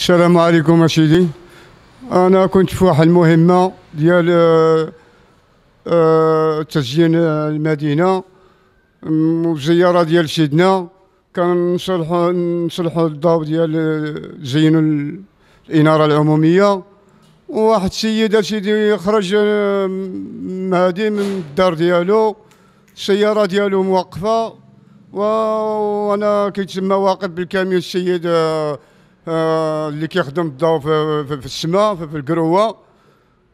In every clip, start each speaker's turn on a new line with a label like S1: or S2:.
S1: السلام عليكم أسيدي أنا كنت في واحد المهمة ديال آه، آه، تزيين المدينة وزيارة ديال سيدنا كان نصلحوا نصلحوا الضوء ديال آه، زينوا الإنارة العمومية وواحد السيد أسيدي خرج هادي من الدار ديالو السيارة ديالو موقفة وأنا كيتسمى واقف بالكاميو السيد آه، اللي كيخدم الضو في, في, في السماء في, في القروه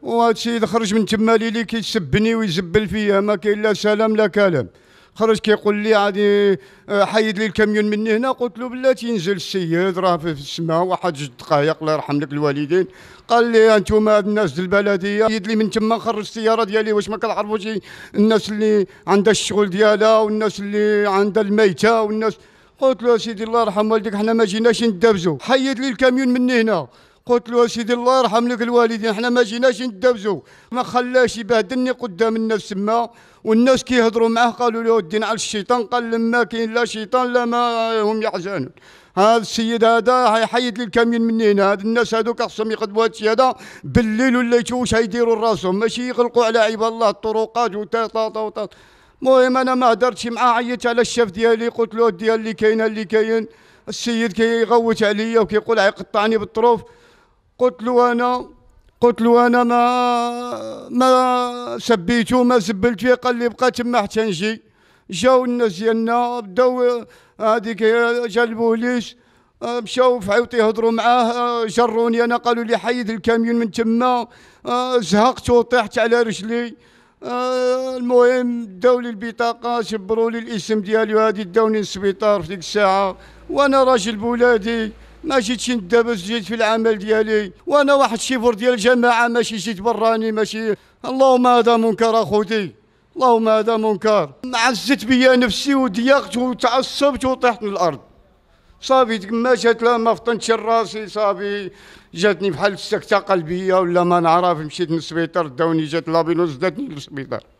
S1: وهذا الشيء خرج من تما ليلي كيسبني ويزبل فيا ما كاين لا سلام لا كلام خرج كيقول لي عادي آه، حيد لي الكاميون من هنا قلت له بلاتي تينزل السيد راه في السماء واحد جوج دقائق الله يرحم لك الوالدين قال لي انتم هاد الناس ديال البلديه حيد لي من تما خرج السياره ديالي واش ما كتعرفوش الناس اللي عندها الشغل ديالها والناس اللي عندها الميته والناس قلت له سيدي الله يرحم والديك حنا ما جيناش ندبزو حيد لي الكاميون من هنا قلت له سيدي الله يرحم لك الوالدين حنا ما جيناش ندبزو ما خلاش يبهدلني قدام الناس تما والناس كيهضروا معاه قالوا له الدين على الشيطان قال لما كاين لا شيطان لا ما هم يحزنون هذا السيد هذا حيد لي الكاميون من هنا هاد الناس هذوك خصهم يخدموا هاد الشيء هذا بالليل ولا يشوفوا واش يديروا راسهم ماشي يغلقوا على عباد الله الطرقات وطاطا وطاطا المهم انا ما هدرتش معاه عيطت على الشاف ديالي قلت له ديال اللي كاين اللي كاين السيد كيغوت كي عليا وكيقول عيقطعني بالطروف قلت له انا قلت له انا ما ما سبيته ما زبلت فيه قال لي بقى تما حتى نجي جاو الناس ديالنا بداو هذيك جا البوليس مشاو في عيوط يهضروا معاه جروني انا قالوا لي حيد الكاميون من تما آه، زهقت وطحت على رجلي آه، المهم داو لي البطاقه جبروا لي الاسم ديالي وهادي داوني للسبيطار في ديك الساعه وانا راجل بولادي ما جيتش ندابس جيت في العمل ديالي وانا واحد الشيفور ديال الجماعه ماشي جيت براني ماشي اللهم هذا منكر اخوتي اللهم هذا منكر عزت بيا نفسي وضيقت وتعصبت وطحت من الارض صافي ما جات لا ما فطنتش راسي صافي جاتني بحال السكته قلبيه ولا ما نعرف مشيت للسبيطار داوني جات لابينوس داتني للسبيطار